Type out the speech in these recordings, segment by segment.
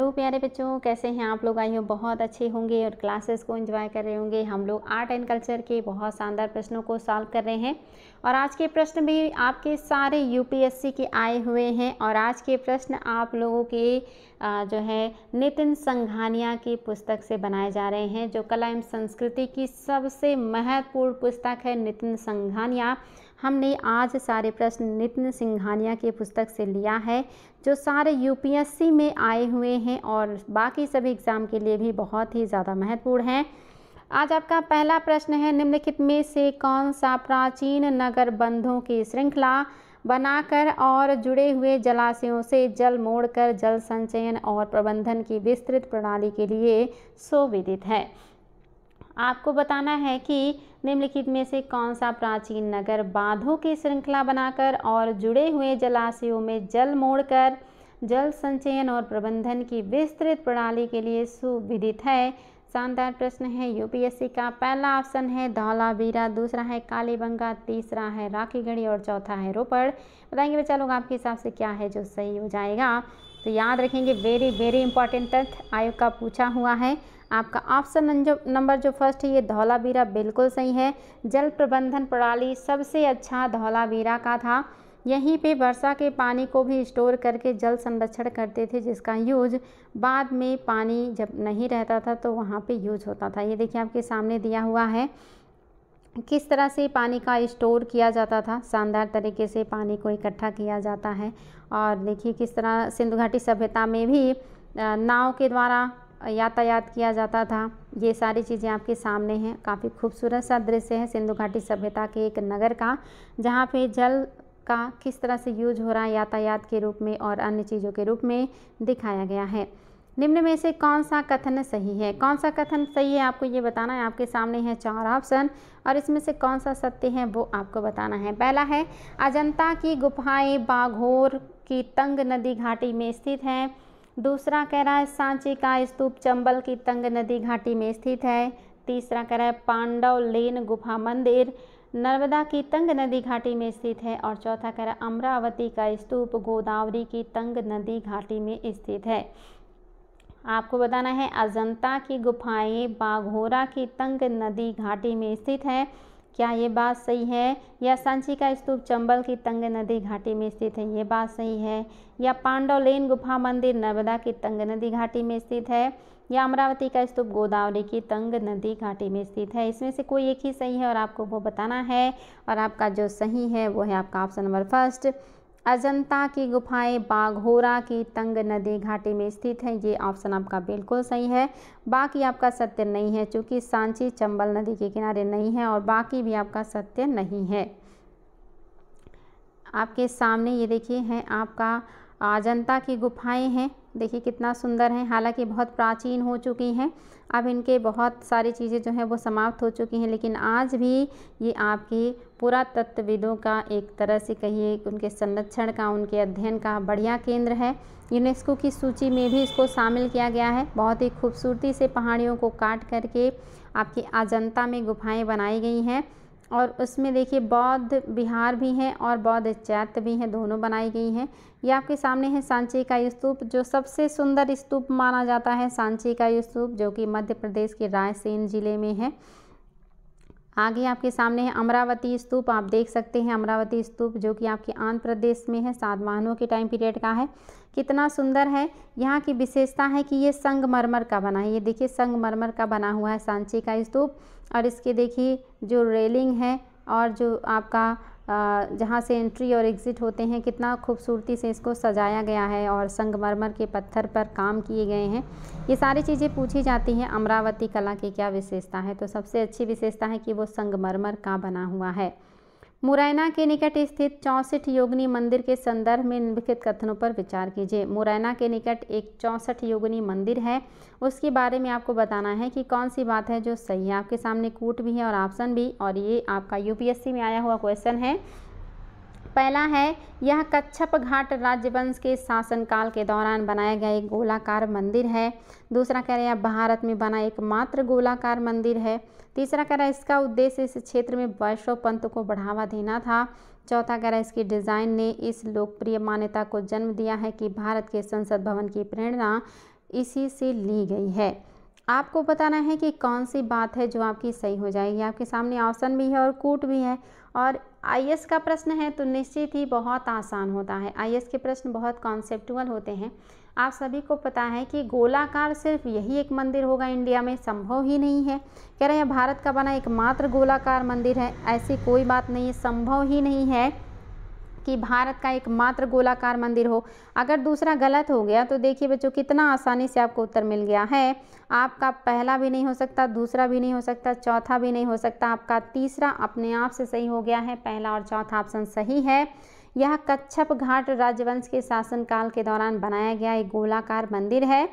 hello तो प्यारे बच्चों कैसे हैं आप लोग आई हो बहुत अच्छे होंगे और क्लासेस को एंजॉय कर रहे होंगे हम लोग आर्ट एंड कल्चर के बहुत शानदार प्रश्नों को सॉल्व कर रहे हैं और आज के प्रश्न भी आपके सारे यूपीएससी के आए हुए हैं और आज के प्रश्न आप लोगों के जो है नितिन संघानिया की पुस्तक से बनाए जा रहे हैं जो कला एवं संस्कृति की सबसे महत्वपूर्ण पुस्तक है नितिन संघानिया हमने आज सारे प्रश्न नितिन सिंघानिया के पुस्तक से लिया है जो सारे यूपीएससी में आए हुए हैं और बाकी सभी एग्ज़ाम के लिए भी बहुत ही ज़्यादा महत्वपूर्ण हैं आज आपका पहला प्रश्न है निम्नलिखित में से कौन सा प्राचीन नगर बंधों की श्रृंखला बनाकर और जुड़े हुए जलाशयों से जल मोड़कर जल संचयन और प्रबंधन की विस्तृत प्रणाली के लिए सुविदित है आपको बताना है कि निम्नलिखित में से कौन सा प्राचीन नगर बांधों की श्रृंखला बनाकर और जुड़े हुए जलाशयों में जल मोड़कर जल संचयन और प्रबंधन की विस्तृत प्रणाली के लिए सुविधित है शानदार प्रश्न है यूपीएससी का पहला ऑप्शन है धौलावीरा दूसरा है कालीबंगा तीसरा है राखीगढ़ी और चौथा है रोपड़ बताएंगे बच्चा लोग आपके हिसाब से क्या है जो सही हो जाएगा तो याद रखेंगे वेरी वेरी इंपॉर्टेंट तथ्य आयोग का पूछा हुआ है आपका ऑप्शन नंबर जो फर्स्ट है ये धौलावीरा बिल्कुल सही है जल प्रबंधन प्रणाली सबसे अच्छा धौलावीरा का था यहीं पे वर्षा के पानी को भी स्टोर करके जल संरक्षण करते थे जिसका यूज बाद में पानी जब नहीं रहता था तो वहाँ पे यूज होता था ये देखिए आपके सामने दिया हुआ है किस तरह से पानी का स्टोर किया जाता था शानदार तरीके से पानी को इकट्ठा किया जाता है और देखिए किस तरह सिंधु घाटी सभ्यता में भी नाव के द्वारा यातायात किया जाता था ये सारी चीज़ें आपके सामने हैं काफ़ी खूबसूरत सा दृश्य है सिंधु घाटी सभ्यता के एक नगर का जहाँ पे जल का किस तरह से यूज हो रहा है यातायात के रूप में और अन्य चीज़ों के रूप में दिखाया गया है निम्न में से कौन सा कथन सही है कौन सा कथन सही है आपको ये बताना है आपके सामने है चार ऑप्शन और इसमें से कौन सा सत्य है वो आपको बताना है पहला है अजंता की गुफाएं बाघोर की तंग नदी घाटी में स्थित हैं दूसरा कह रहा है सांची का स्तूप चंबल की तंग नदी घाटी में स्थित है तीसरा कह रहा है पांडव लेन गुफा मंदिर नर्मदा की तंग नदी घाटी में स्थित है और चौथा कह रहा है अमरावती का स्तूप गोदावरी की तंग नदी घाटी में स्थित है आपको बताना है अजंता की गुफाएं बाघोरा की तंग नदी घाटी में स्थित है क्या ये बात सही है या सांची का स्तूप चंबल की तंग नदी घाटी में स्थित है ये बात सही है या पांडव लेन गुफा मंदिर नर्मदा की तंग नदी घाटी में स्थित है या अमरावती का स्तूप गोदावरी की तंग नदी घाटी में स्थित है इसमें से कोई एक ही सही है और आपको वो बताना है और आपका जो सही है वो है आपका ऑप्शन नंबर फर्स्ट अजंता की गुफाएं बाघोरा की तंग नदी घाटी में स्थित हैं ये ऑप्शन आपका बिल्कुल सही है बाकी आपका सत्य नहीं है चूँकि सांची चंबल नदी के किनारे नहीं है और बाकी भी आपका सत्य नहीं है आपके सामने ये देखिए हैं आपका अजंता की गुफाएं हैं देखिए कितना सुंदर है हालांकि बहुत प्राचीन हो चुकी हैं अब इनके बहुत सारी चीज़ें जो हैं वो समाप्त हो चुकी हैं लेकिन आज भी ये आपकी पुरातत्वविदों का एक तरह से कहिए उनके संरक्षण का उनके अध्ययन का बढ़िया केंद्र है यूनेस्को की सूची में भी इसको शामिल किया गया है बहुत ही खूबसूरती से पहाड़ियों को काट करके आपकी अजंता में गुफाएँ बनाई गई हैं और उसमें देखिए बौद्ध बिहार भी हैं और बौद्ध चैत्य भी हैं दोनों बनाई गई हैं ये आपके सामने है सांची का स्तूप जो सबसे सुंदर स्तूप माना जाता है सांची का स्तूप जो कि मध्य प्रदेश के रायसेन ज़िले में है आगे आपके सामने है अमरावती स्तूप आप देख सकते हैं अमरावती स्तूप जो कि आपके आंध्र प्रदेश में है सातवाहनों के टाइम पीरियड का है कितना सुंदर है यहाँ की विशेषता है कि ये संगमरमर का बना है ये देखिए संगमरमर का बना हुआ है सांची का स्तूप और इसके देखिए जो रेलिंग है और जो आपका जहाँ से एंट्री और एग्ज़िट होते हैं कितना खूबसूरती से इसको सजाया गया है और संगमरमर के पत्थर पर काम किए गए हैं ये सारी चीज़ें पूछी जाती हैं अमरावती कला की क्या विशेषता है तो सबसे अच्छी विशेषता है कि वो संगमरमर का बना हुआ है मुरैना के निकट स्थित चौंसठ योगनी मंदिर के संदर्भ में निम्नलिखित कथनों पर विचार कीजिए मुरैना के निकट एक चौंसठ योगनी मंदिर है उसके बारे में आपको बताना है कि कौन सी बात है जो सही है आपके सामने कूट भी है और ऑप्शन भी और ये आपका यूपीएससी में आया हुआ क्वेश्चन है पहला है यह कच्छप घाट राज्यवंश के शासनकाल के दौरान बनाया गया एक गोलाकार मंदिर है दूसरा कह रहे हैं भारत में बना एकमात्र गोलाकार मंदिर है तीसरा कह रहा है इसका उद्देश्य इस क्षेत्र में वैश्व पंथ को बढ़ावा देना था चौथा कह रहा है इसकी डिज़ाइन ने इस लोकप्रिय मान्यता को जन्म दिया है कि भारत के संसद भवन की प्रेरणा इसी से ली गई है आपको बताना है कि कौन सी बात है जो आपकी सही हो जाएगी आपके सामने ऑप्शन भी है और कूट भी है और आई का प्रश्न है तो निश्चित ही बहुत आसान होता है आई के प्रश्न बहुत कॉन्सेप्टुअल होते हैं आप सभी को पता है कि गोलाकार सिर्फ यही एक मंदिर होगा इंडिया में संभव ही नहीं है कह रहे हैं भारत का बना एकमात्र गोलाकार मंदिर है ऐसी कोई बात नहीं संभव ही नहीं है कि भारत का एकमात्र गोलाकार मंदिर हो अगर दूसरा गलत हो गया तो देखिए बच्चों कितना आसानी से आपको उत्तर मिल गया है आपका पहला भी नहीं हो सकता दूसरा भी नहीं हो सकता चौथा भी नहीं हो सकता आपका तीसरा अपने आप से सही हो गया है पहला और चौथा ऑप्शन सही है यह कच्छप घाट राजवंश के शासनकाल के दौरान बनाया गया एक गोलाकार मंदिर है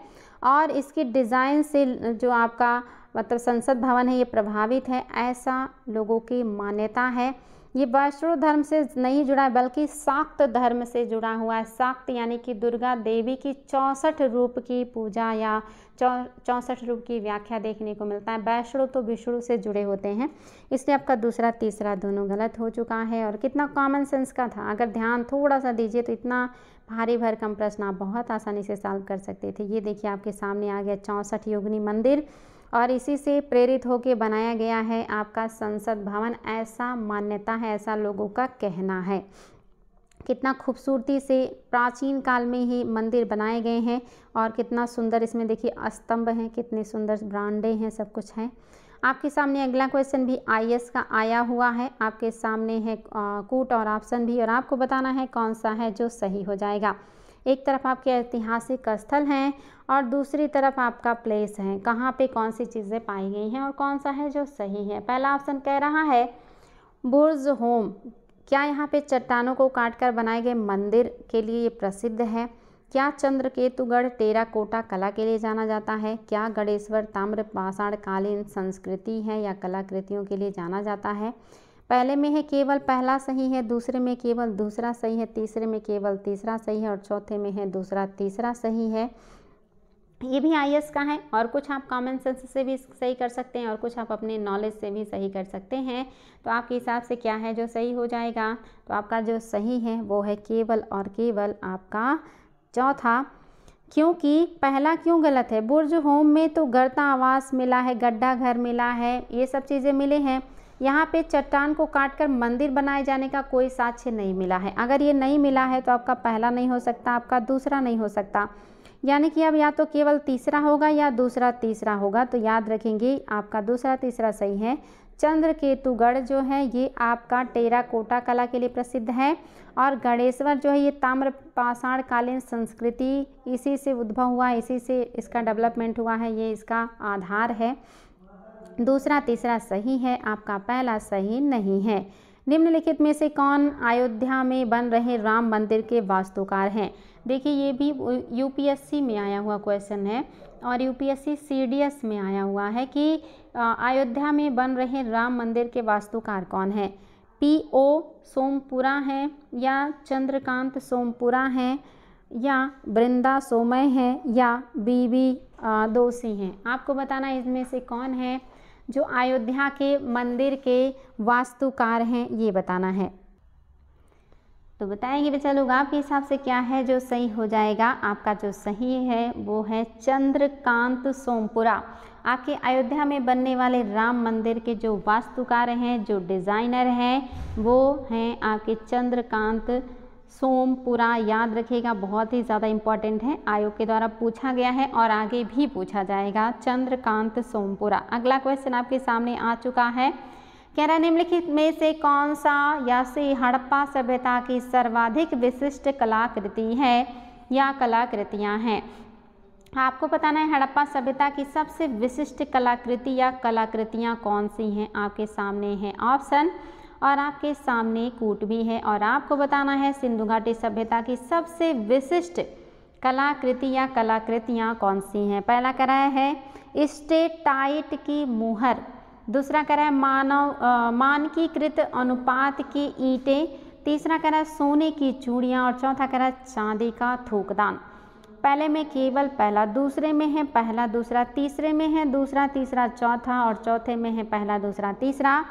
और इसकी डिज़ाइन से जो आपका मतलब संसद भवन है ये प्रभावित है ऐसा लोगों की मान्यता है ये वैष्णव धर्म से नहीं जुड़ा है बल्कि शाक्त धर्म से जुड़ा हुआ है शाक्त यानी कि दुर्गा देवी की चौंसठ रूप की पूजा या चौंसठ रूप की व्याख्या देखने को मिलता है वैष्णव तो विष्णु से जुड़े होते हैं इसलिए आपका दूसरा तीसरा दोनों गलत हो चुका है और कितना कॉमन सेंस का था अगर ध्यान थोड़ा सा दीजिए तो इतना भारी भरकम प्रश्न आप बहुत आसानी से सॉल्व कर सकते थे ये देखिए आपके सामने आ गया चौंसठ योगिनी मंदिर और इसी से प्रेरित होकर बनाया गया है आपका संसद भवन ऐसा मान्यता है ऐसा लोगों का कहना है कितना खूबसूरती से प्राचीन काल में ही मंदिर बनाए गए हैं और कितना सुंदर इसमें देखिए स्तंभ हैं कितने सुंदर ब्रांडे हैं सब कुछ हैं आपके सामने अगला क्वेश्चन भी आईएएस का आया हुआ है आपके सामने है कूट और ऑप्शन भी और आपको बताना है कौन सा है जो सही हो जाएगा एक तरफ आपके ऐतिहासिक स्थल हैं और दूसरी तरफ आपका प्लेस है कहाँ पे कौन सी चीज़ें पाई गई हैं और कौन सा है जो सही है पहला ऑप्शन कह रहा है बुर्ज होम क्या यहाँ पे चट्टानों को काटकर बनाए गए मंदिर के लिए ये प्रसिद्ध है क्या चंद्रकेतुगढ़ टेरा कोटा कला के लिए जाना जाता है क्या गणेश्वर ताम्र पाषाण कालीन संस्कृति है या कलाकृतियों के लिए जाना जाता है पहले में है केवल पहला सही है दूसरे में केवल दूसरा सही है तीसरे में केवल तीसरा सही है और चौथे में है दूसरा तीसरा सही है ये भी आई का है और कुछ आप कॉमन सेंस से भी सही कर सकते हैं और कुछ आप अपने नॉलेज से भी सही कर सकते हैं तो आपके हिसाब से क्या है जो सही हो जाएगा तो आपका जो सही है वो है केवल और केवल आपका चौथा क्योंकि पहला क्यों गलत है बुर्ज होम में तो गर्ता आवास मिला है गड्ढा घर मिला है ये सब चीज़ें मिले हैं यहाँ पे चट्टान को काटकर मंदिर बनाए जाने का कोई साक्ष्य नहीं मिला है अगर ये नहीं मिला है तो आपका पहला नहीं हो सकता आपका दूसरा नहीं हो सकता यानी कि अब या तो केवल तीसरा होगा या दूसरा तीसरा होगा तो याद रखेंगे आपका दूसरा तीसरा सही है चंद्र केतुगढ़ जो है ये आपका टेरा कोटा कला के लिए प्रसिद्ध है और गणेश्वर जो है ये ताम्र पाषाण कालीन संस्कृति इसी से उद्भव हुआ इसी से इसका डेवलपमेंट हुआ है ये इसका आधार है दूसरा तीसरा सही है आपका पहला सही नहीं है निम्नलिखित में से कौन अयोध्या में बन रहे राम मंदिर के वास्तुकार हैं देखिए ये भी यूपीएससी में आया हुआ क्वेश्चन है और यूपीएससी सीडीएस में आया हुआ है कि अयोध्या में बन रहे राम मंदिर के वास्तुकार कौन है पी ओ सोमपुरा हैं या चंद्रकांत सोमपुरा हैं या वृंदा सोमय हैं या बी दोषी हैं आपको बताना इसमें से कौन है जो अयोध्या के मंदिर के वास्तुकार हैं ये बताना है तो बताएंगे बच्चा लोग आपके हिसाब से क्या है जो सही हो जाएगा आपका जो सही है वो है चंद्रकांत सोमपुरा आपके अयोध्या में बनने वाले राम मंदिर के जो वास्तुकार हैं जो डिज़ाइनर हैं वो हैं आपके चंद्रकांत सोमपुरा याद रखिएगा बहुत ही ज़्यादा इम्पॉर्टेंट है आयोग के द्वारा पूछा गया है और आगे भी पूछा जाएगा चंद्रकांत सोमपुरा अगला क्वेश्चन आपके सामने आ चुका है कह रहा निम्नलिखित में से कौन सा या से हड़प्पा सभ्यता की सर्वाधिक विशिष्ट कलाकृति है या कलाकृतियाँ हैं आपको बताना है हड़प्पा सभ्यता की सबसे विशिष्ट कलाकृति या कलाकृतियाँ कौन सी हैं आपके सामने हैं ऑप्शन और आपके सामने कूट भी है और आपको बताना है सिंधु घाटी सभ्यता की सबसे विशिष्ट कलाकृति या कलाकृतियाँ कौन सी हैं पहला रहा है स्टेटाइट की मुहर दूसरा है मानव मानकीकृत अनुपात की ईंटें तीसरा है सोने की चूड़ियाँ और चौथा है चांदी का थूकदान पहले में केवल पहला दूसरे में है पहला दूसरा तीसरे में है दूसरा तीसरा चौथा और चौथे में है पहला दूसरा तीसरा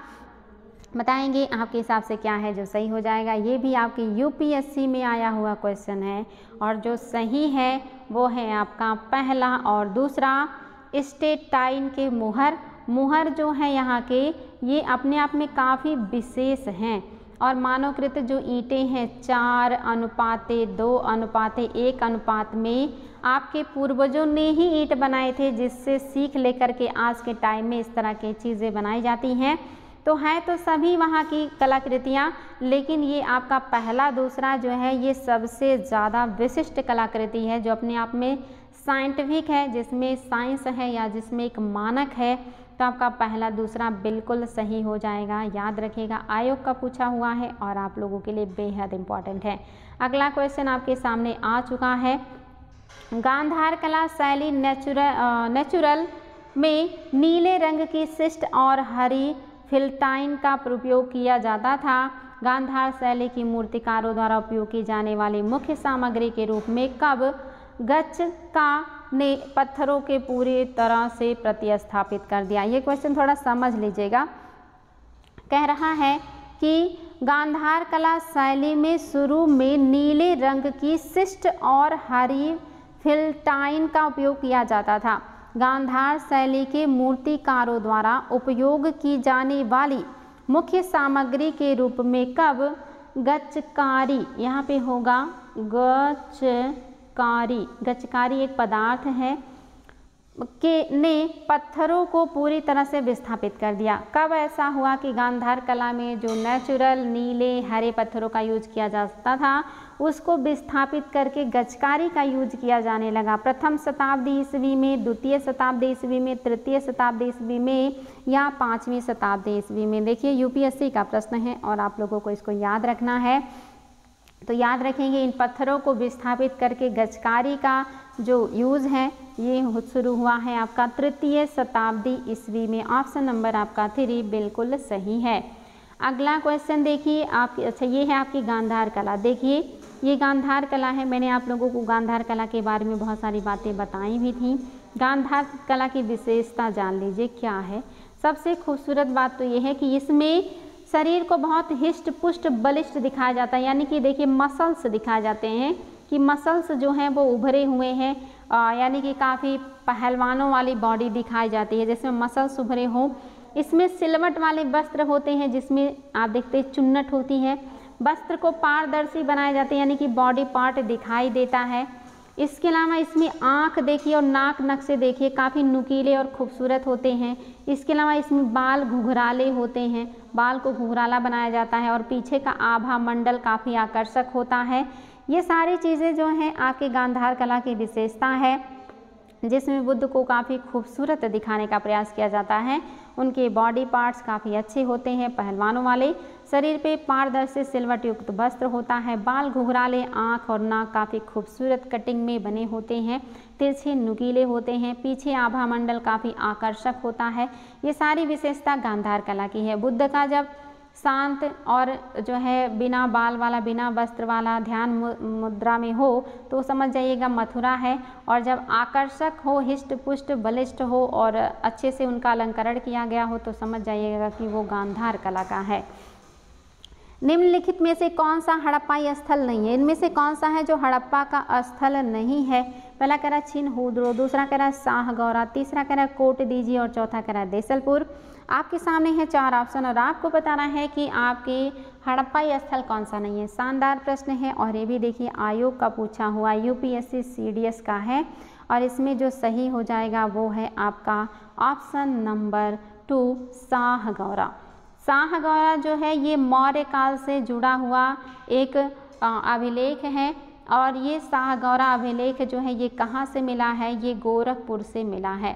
बताएंगे आपके हिसाब से क्या है जो सही हो जाएगा ये भी आपके यूपीएससी में आया हुआ क्वेश्चन है और जो सही है वो है आपका पहला और दूसरा स्टेट टाइन के मुहर मुहर जो है यहाँ के ये अपने आप में काफ़ी विशेष हैं और मानवकृत जो ईंटें हैं चार अनुपाते दो अनुपाते एक अनुपात में आपके पूर्वजों ने ही ईंट बनाए थे जिससे सीख लेकर के आज के टाइम में इस तरह की चीज़ें बनाई जाती हैं तो हैं तो सभी वहाँ की कलाकृतियाँ लेकिन ये आपका पहला दूसरा जो है ये सबसे ज़्यादा विशिष्ट कलाकृति है जो अपने आप में साइंटिफिक है जिसमें साइंस है या जिसमें एक मानक है तो आपका पहला दूसरा बिल्कुल सही हो जाएगा याद रखिएगा आयोग का पूछा हुआ है और आप लोगों के लिए बेहद इंपॉर्टेंट है अगला क्वेश्चन आपके सामने आ चुका है गांधार कला शैली नेचुरल नेचुरल में नीले रंग की शिष्ट और हरी फिल्टाइन का उपयोग किया जाता था गांधार शैली की मूर्तिकारों द्वारा उपयोग की जाने वाली मुख्य सामग्री के रूप में कब गच का ने पत्थरों के पूरी तरह से प्रतिस्थापित कर दिया ये क्वेश्चन थोड़ा समझ लीजिएगा कह रहा है कि गांधार कला शैली में शुरू में नीले रंग की शिष्ट और हरी फिल्टाइन का उपयोग किया जाता था गांधार शैली के मूर्तिकारों द्वारा उपयोग की जाने वाली मुख्य सामग्री के रूप में कब गचकारी यहाँ पे होगा गचकारी गचकारी एक पदार्थ है के ने पत्थरों को पूरी तरह से विस्थापित कर दिया कब ऐसा हुआ कि गांधार कला में जो नेचुरल नीले हरे पत्थरों का यूज किया जाता था उसको विस्थापित करके गचकारी का यूज किया जाने लगा प्रथम शताब्दी ईस्वी में द्वितीय शताब्दी ईस्वी में तृतीय शताब्दी ईस्वी में या पाँचवीं शताब्दी ईस्वी में देखिए यूपीएससी का प्रश्न है और आप लोगों को इसको याद रखना है तो याद रखेंगे इन पत्थरों को विस्थापित करके गचकारी का जो यूज़ है ये शुरू हुआ है आपका तृतीय शताब्दी ईस्वी में ऑप्शन नंबर आपका थ्री बिल्कुल सही है अगला क्वेश्चन देखिए आप अच्छा ये है आपकी गांधार कला देखिए ये गांधार कला है मैंने आप लोगों को गांधार कला के बारे में बहुत सारी बातें बताई भी थी गांधार कला की विशेषता जान लीजिए क्या है सबसे खूबसूरत बात तो ये है कि इसमें शरीर को बहुत हिष्ट पुष्ट बलिष्ट दिखाया जाता है यानी कि देखिए मसल्स दिखाए जाते हैं कि मसल्स जो हैं वो उभरे हुए हैं यानी कि काफ़ी पहलवानों वाली बॉडी दिखाई जाती है जिसमें मसल सुभरे हों इसमें सिलवट वाले वस्त्र होते हैं जिसमें आप देखते हैं चुन्नट होती है वस्त्र को पारदर्शी बनाए जाते हैं यानी कि बॉडी पार्ट दिखाई देता है इसके अलावा इसमें आँख देखिए और नाक नक्शे देखिए काफ़ी नुकीले और खूबसूरत होते हैं इसके अलावा इसमें बाल घुघराले होते हैं बाल को घुघराला बनाया जाता है और पीछे का आभा मंडल काफ़ी आकर्षक होता है ये सारी चीज़ें जो हैं आपके गांधार कला की विशेषता है जिसमें बुद्ध को काफ़ी खूबसूरत दिखाने का प्रयास किया जाता है उनके बॉडी पार्ट्स काफ़ी अच्छे होते हैं पहलवानों वाले शरीर पे पारदर्शी सिलवट युक्त वस्त्र होता है बाल घुघराले आँख और नाक काफ़ी खूबसूरत कटिंग में बने होते हैं तिरछे नुकीले होते हैं पीछे आभा मंडल काफ़ी आकर्षक होता है ये सारी विशेषता गांधार कला की है बुद्ध का जब शांत और जो है बिना बाल वाला बिना वस्त्र वाला ध्यान मुद्रा में हो तो समझ जाइएगा मथुरा है और जब आकर्षक हो हिष्ट पुष्ट बलिष्ठ हो और अच्छे से उनका अलंकरण किया गया हो तो समझ जाइएगा कि वो गांधार कला का है निम्नलिखित में से कौन सा हड़प्पाई स्थल नहीं है इनमें से कौन सा है जो हड़प्पा का स्थल नहीं है पहला कह रहा हुद्रो दूसरा कह रहा शाहगौरा तीसरा कह रहा है कोट दीजिए और चौथा कह रहा देसलपुर आपके सामने है चार ऑप्शन और आपको बताना है कि आपके हड़प्पाई स्थल कौन सा नहीं है शानदार प्रश्न है और ये भी देखिए आयोग का पूछा हुआ यूपीएससी सीडीएस का है और इसमें जो सही हो जाएगा वो है आपका ऑप्शन नंबर टू शाहगौरा शाहगौरा जो है ये मौर्य काल से जुड़ा हुआ एक अभिलेख है और ये शाहगौरा अभिलेख जो है ये कहाँ से मिला है ये गोरखपुर से मिला है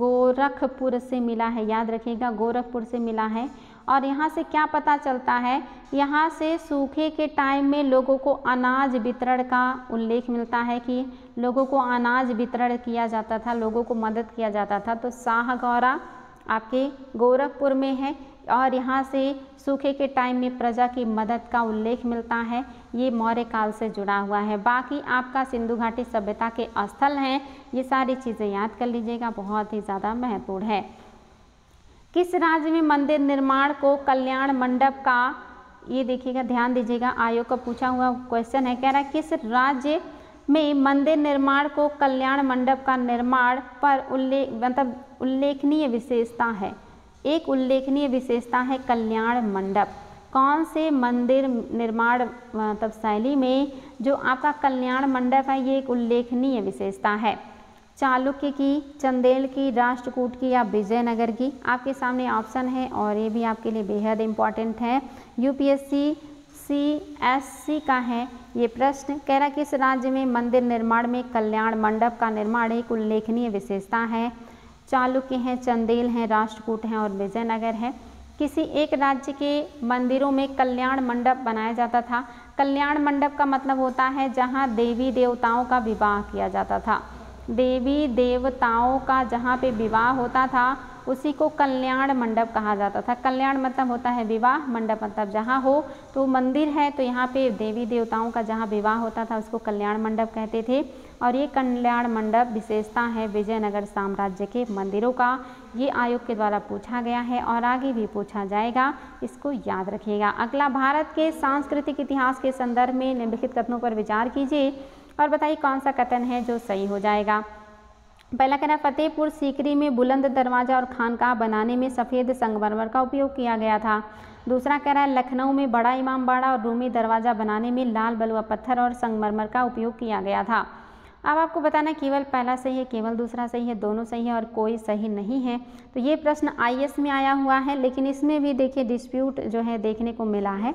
गोरखपुर से मिला है याद रखिएगा गोरखपुर से मिला है और यहाँ से क्या पता चलता है यहाँ से सूखे के टाइम में लोगों को अनाज वितरण का उल्लेख मिलता है कि लोगों को अनाज वितरण किया जाता था लोगों को मदद किया जाता था तो शाहगौरा आपके गोरखपुर में है और यहाँ से सूखे के टाइम में प्रजा की मदद का उल्लेख मिलता है ये मौर्य काल से जुड़ा हुआ है बाकी आपका सिंधु घाटी सभ्यता के स्थल हैं ये सारी चीज़ें याद कर लीजिएगा बहुत ही ज़्यादा महत्वपूर्ण है किस राज्य में मंदिर निर्माण को कल्याण मंडप का ये देखिएगा ध्यान दीजिएगा आयोग का पूछा हुआ क्वेश्चन है कह रहा है किस राज्य में मंदिर निर्माण को कल्याण मंडप का निर्माण पर उल्लेख मतलब उल्लेखनीय विशेषता है एक उल्लेखनीय विशेषता है कल्याण मंडप कौन से मंदिर निर्माण तब शैली में जो आपका कल्याण मंडप है ये एक उल्लेखनीय विशेषता है चालुक्य की चंदेल की राष्ट्रकूट की या विजयनगर की आपके सामने ऑप्शन है और ये भी आपके लिए बेहद इंपॉर्टेंट है यूपीएससी सी एस सी का है ये प्रश्न कह रहा किस राज्य में मंदिर निर्माण में कल्याण मंडप का निर्माण एक उल्लेखनीय विशेषता है चालुक्य हैं चंदेल हैं राष्ट्रकूट हैं और विजयनगर है किसी एक राज्य के मंदिरों में कल्याण मंडप बनाया जाता था कल्याण मंडप का मतलब होता है जहाँ देवी देवताओं का विवाह किया जाता था देवी देवताओं का जहाँ पे विवाह होता था उसी को कल्याण मंडप कहा जाता था कल्याण मतलब होता है विवाह मंडप मतलब जहाँ हो तो मंदिर है तो यहाँ पे देवी देवताओं का जहाँ विवाह होता था उसको कल्याण मंडप कहते थे और ये कल्याण मंडप विशेषता है विजयनगर साम्राज्य के मंदिरों का ये आयोग के द्वारा पूछा गया है और आगे भी पूछा जाएगा इसको याद रखिएगा अगला भारत के सांस्कृतिक इतिहास के संदर्भ में निम्नलिखित कथनों पर विचार कीजिए और बताइए कौन सा कथन है जो सही हो जाएगा पहला कह रहा फतेहपुर सीकरी में बुलंद दरवाज़ा और खानकाह बनाने में सफ़ेद संगमरमर का उपयोग किया गया था दूसरा कह रहा है लखनऊ में बड़ा इमामबाड़ा और रूमी दरवाज़ा बनाने में लाल बलुआ पत्थर और संगमरमर का उपयोग किया गया था अब आपको बताना केवल पहला सही है केवल दूसरा सही है दोनों सही है और कोई सही नहीं है तो ये प्रश्न आईएएस में आया हुआ है लेकिन इसमें भी देखिए डिस्प्यूट जो है देखने को मिला है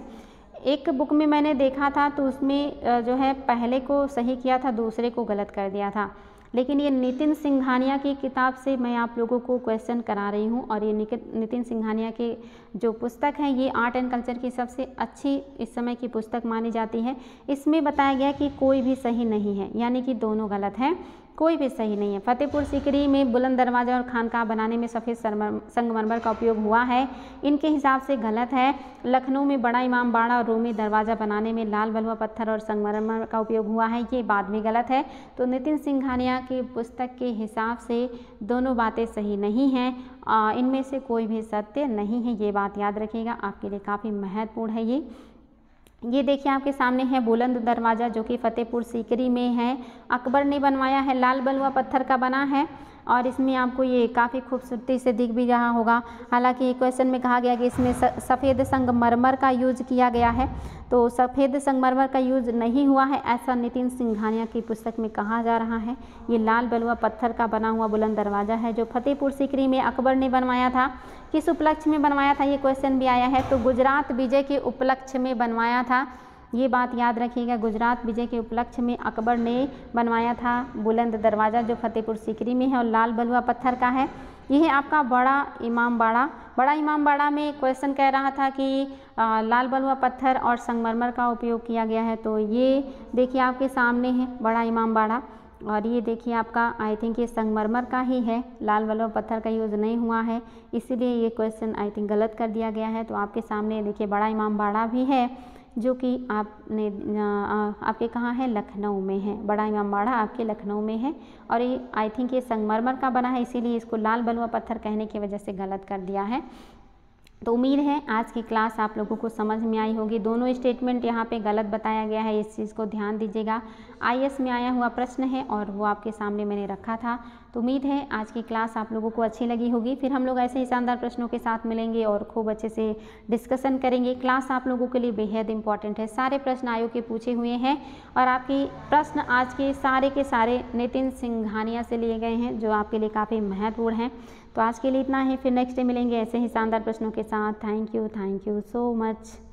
एक बुक में मैंने देखा था तो उसमें जो है पहले को सही किया था दूसरे को गलत कर दिया था लेकिन ये नितिन सिंघानिया की किताब से मैं आप लोगों को क्वेश्चन करा रही हूँ और ये नितिन सिंघानिया के जो पुस्तक है ये आर्ट एंड कल्चर की सबसे अच्छी इस समय की पुस्तक मानी जाती है इसमें बताया गया कि कोई भी सही नहीं है यानी कि दोनों गलत हैं कोई भी सही नहीं है फतेहपुर सिकरी में बुलंद दरवाज़ा और खानका बनाने में सफ़ेद संगमरमर का उपयोग हुआ है इनके हिसाब से गलत है लखनऊ में बड़ा इमाम बाड़ा और रोमी दरवाज़ा बनाने में लाल बलुआ पत्थर और संगमरमर का उपयोग हुआ है ये बाद में गलत है तो नितिन सिंघानिया की पुस्तक के हिसाब से दोनों बातें सही नहीं हैं इनमें से कोई भी सत्य नहीं है ये बात याद रखिएगा आपके लिए काफ़ी महत्वपूर्ण है ये ये देखिए आपके सामने है बुलंद दरवाज़ा जो कि फ़तेहपुर सीकरी में है अकबर ने बनवाया है लाल बलुआ पत्थर का बना है और इसमें आपको ये काफ़ी खूबसूरती से दिख भी रहा होगा हालांकि क्वेश्चन में कहा गया कि इसमें सफ़ेद संगमरमर का यूज किया गया है तो सफ़ेद संगमरमर का यूज नहीं हुआ है ऐसा नितिन सिंघानिया की पुस्तक में कहा जा रहा है ये लाल बलुआ पत्थर का बना हुआ बुलंद दरवाज़ा है जो फतेहपुर सीकरी में अकबर ने बनवाया था किस उपलक्ष्य में बनवाया था ये क्वेश्चन भी आया है तो गुजरात विजय के उपलक्ष्य में बनवाया था ये बात याद रखिएगा गुजरात विजय के उपलक्ष्य में अकबर ने बनवाया था बुलंद दरवाज़ा जो फतेहपुर सिकरी में है और लाल बलुआ पत्थर का है यह है आपका बड़ा इमाम बाड़ा बड़ा इमाम बाड़ा में क्वेश्चन कह रहा था कि आ, लाल बलुआ पत्थर और संगमरमर का उपयोग किया गया है तो ये देखिए आपके सामने है बड़ा इमाम बाड़ा और ये देखिए आपका आई थिंक ये संगमरमर का ही है लाल वाला पत्थर का यूज़ नहीं हुआ है इसीलिए ये क्वेश्चन आई थिंक गलत कर दिया गया है तो आपके सामने देखिए बड़ा इमाम बाड़ा भी है जो कि आपने आपके कहाँ है लखनऊ में है बड़ा इमाम बाड़ा आपके लखनऊ में है और ये आई थिंक ये संगमरमर का बना है इसीलिए इसको लाल बलुआ पत्थर कहने की वजह से गलत कर दिया है तो उम्मीद है आज की क्लास आप लोगों को समझ में आई होगी दोनों स्टेटमेंट यहाँ पे गलत बताया गया है इस चीज़ को ध्यान दीजिएगा आईएएस में आया हुआ प्रश्न है और वो आपके सामने मैंने रखा था तो उम्मीद है आज की क्लास आप लोगों को अच्छी लगी होगी फिर हम लोग ऐसे ही शानदार प्रश्नों के साथ मिलेंगे और खूब अच्छे से डिस्कसन करेंगे क्लास आप लोगों के लिए बेहद इंपॉर्टेंट है सारे प्रश्न आयोग के पूछे हुए हैं और आपकी प्रश्न आज के सारे के सारे नितिन सिंघानिया से लिए गए हैं जो आपके लिए काफ़ी महत्वपूर्ण हैं तो आज के लिए इतना ही फिर नेक्स्ट डे मिलेंगे ऐसे ही शानदार प्रश्नों के साथ thank you thank you so much